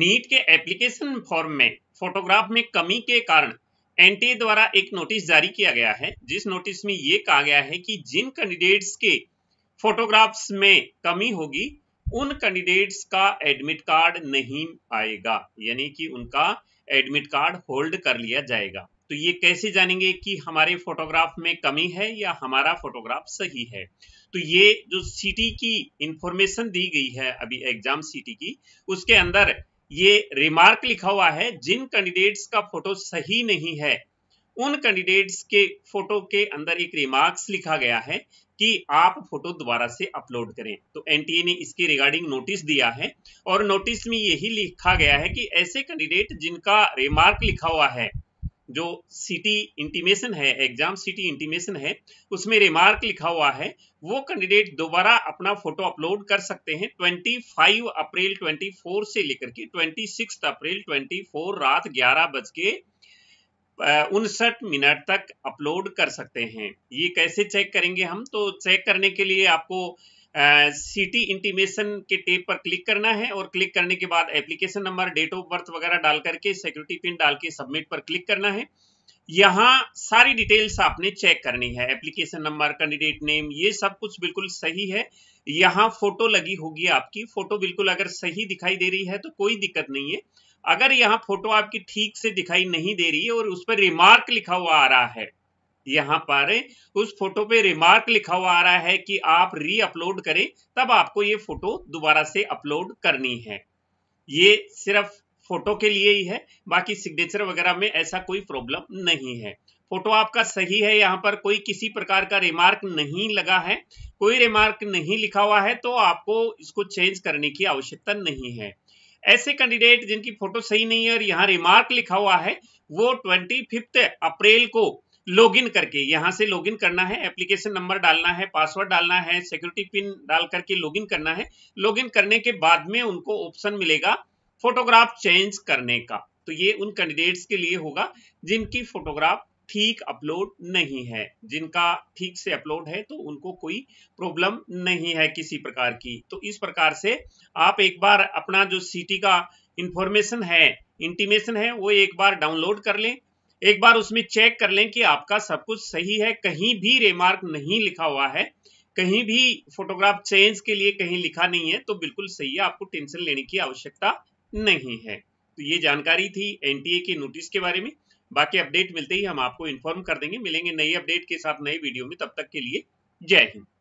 NEET के application form में photograph में कमी के कारण एनटीए द्वारा एक नोटिस जारी किया गया है जिस नोटिस में ये कहा गया है कि जिन कैंडिडेट्स के फोटोग्राफ्स में कमी होगी उन कैंडिडेट्स का एडमिट कार्ड नहीं आएगा यानी कि उनका एडमिट कार्ड होल्ड कर लिया जाएगा तो ये कैसे जानेंगे कि हमारे फोटोग्राफ में कमी है या हमारा फोटोग्राफ सही है तो ये जो सीटी की इंफॉर्मेशन दी गई है अभी एग्जाम सिटी की उसके अंदर ये रिमार्क लिखा हुआ है जिन कैंडिडेट्स का फोटो सही नहीं है उन कैंडिडेट्स के फोटो के अंदर एक रिमार्क्स लिखा गया है कि आप फोटो दोबारा से अपलोड करें तो एनटीए ने इसके रिगार्डिंग नोटिस दिया है और नोटिस में यही लिखा गया है कि ऐसे कैंडिडेट जिनका रिमार्क लिखा हुआ है जो सिटी इंटीमेशन है एग्जाम सिटी इंटीमेशन है उसमें रिमार्क लिखा हुआ है वो कैंडिडेट दोबारा अपना फोटो अपलोड कर सकते हैं 25 अप्रैल 24 से लेकर के 26 अप्रैल 24 रात ग्यारह बज के उनसठ मिनट तक अपलोड कर सकते हैं ये कैसे चेक करेंगे हम तो चेक करने के लिए आपको सिटी इंटीमेशन के टेप पर क्लिक करना है और क्लिक करने के बाद application number date of birth वगैरह डाल करके सिक्योरिटी पिन डाल के सबमिट पर क्लिक करना है यहाँ सारी डिटेल्स आपने चेक करनी है एप्लीकेशन नंबर कैंडिडेट नेम ये सब कुछ बिल्कुल सही है यहाँ फोटो लगी होगी आपकी फोटो बिल्कुल अगर सही दिखाई दे रही है तो कोई दिक्कत नहीं है अगर यहाँ फोटो आपकी ठीक से दिखाई नहीं दे रही है और उस पर रिमार्क लिखा हुआ आ रहा है यहाँ पर उस फोटो पे रिमार्क लिखा हुआ आ रहा है कि आप री अपलोड करें तब आपको ये फोटो दोबारा से अपलोड करनी है ये सिर्फ फोटो के लिए ही है बाकी सिग्नेचर वगैरह में ऐसा कोई प्रॉब्लम नहीं है फोटो आपका सही है यहाँ पर कोई किसी प्रकार का रिमार्क नहीं लगा है कोई रिमार्क नहीं लिखा हुआ है तो आपको इसको चेंज करने की आवश्यकता नहीं है ऐसे कैंडिडेट जिनकी फोटो सही नहीं है और यहाँ रिमार्क लिखा हुआ है वो ट्वेंटी अप्रैल को लॉगिन करके यहाँ से लॉगिन करना है एप्लीकेशन नंबर डालना है पासवर्ड डालना है सिक्योरिटी पिन डाल करके लॉगिन करना है लॉगिन करने के बाद में उनको ऑप्शन मिलेगा फोटोग्राफ चेंज करने का तो ये उन कैंडिडेट्स के लिए होगा जिनकी फोटोग्राफ ठीक अपलोड नहीं है जिनका ठीक से अपलोड है तो उनको कोई प्रॉब्लम नहीं है किसी प्रकार की तो इस प्रकार से आप एक बार अपना जो सिटी का इंफॉर्मेशन है इंटीमेशन है वो एक बार डाउनलोड कर लें एक बार उसमें चेक कर लें कि आपका सब कुछ सही है कहीं भी रेमार्क नहीं लिखा हुआ है कहीं भी फोटोग्राफ चेंज के लिए कहीं लिखा नहीं है तो बिल्कुल सही है आपको टेंशन लेने की आवश्यकता नहीं है तो ये जानकारी थी एनटीए के नोटिस के बारे में बाकी अपडेट मिलते ही हम आपको इन्फॉर्म कर देंगे मिलेंगे नई अपडेट के साथ नए वीडियो में तब तक के लिए जय हिंद